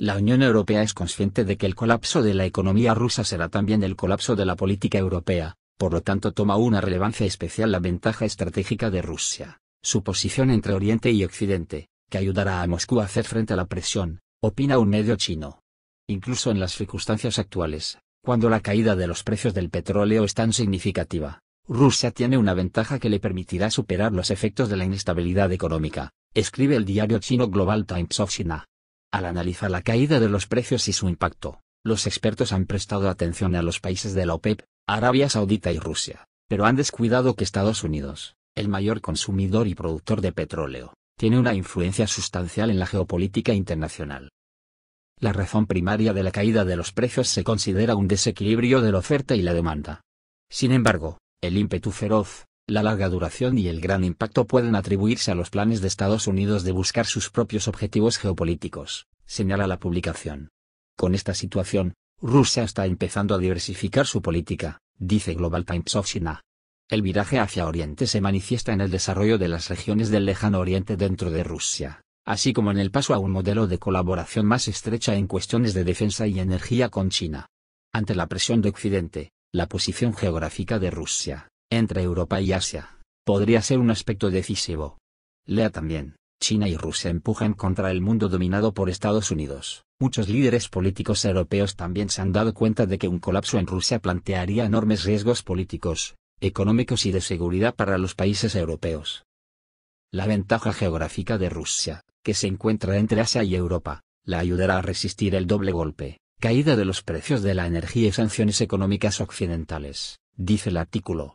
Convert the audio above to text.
La Unión Europea es consciente de que el colapso de la economía rusa será también el colapso de la política europea, por lo tanto toma una relevancia especial la ventaja estratégica de Rusia, su posición entre Oriente y Occidente, que ayudará a Moscú a hacer frente a la presión, opina un medio chino. Incluso en las circunstancias actuales, cuando la caída de los precios del petróleo es tan significativa, Rusia tiene una ventaja que le permitirá superar los efectos de la inestabilidad económica, escribe el diario chino Global Times of China. Al analizar la caída de los precios y su impacto, los expertos han prestado atención a los países de la OPEP, Arabia Saudita y Rusia, pero han descuidado que Estados Unidos, el mayor consumidor y productor de petróleo, tiene una influencia sustancial en la geopolítica internacional. La razón primaria de la caída de los precios se considera un desequilibrio de la oferta y la demanda. Sin embargo, el ímpetu feroz, la larga duración y el gran impacto pueden atribuirse a los planes de Estados Unidos de buscar sus propios objetivos geopolíticos, señala la publicación. Con esta situación, Rusia está empezando a diversificar su política, dice Global Times of China. El viraje hacia Oriente se manifiesta en el desarrollo de las regiones del lejano Oriente dentro de Rusia, así como en el paso a un modelo de colaboración más estrecha en cuestiones de defensa y energía con China. Ante la presión de Occidente, la posición geográfica de Rusia, entre Europa y Asia, podría ser un aspecto decisivo. Lea también, China y Rusia empujan contra el mundo dominado por Estados Unidos. Muchos líderes políticos europeos también se han dado cuenta de que un colapso en Rusia plantearía enormes riesgos políticos, económicos y de seguridad para los países europeos. La ventaja geográfica de Rusia, que se encuentra entre Asia y Europa, la ayudará a resistir el doble golpe, caída de los precios de la energía y sanciones económicas occidentales, dice el artículo.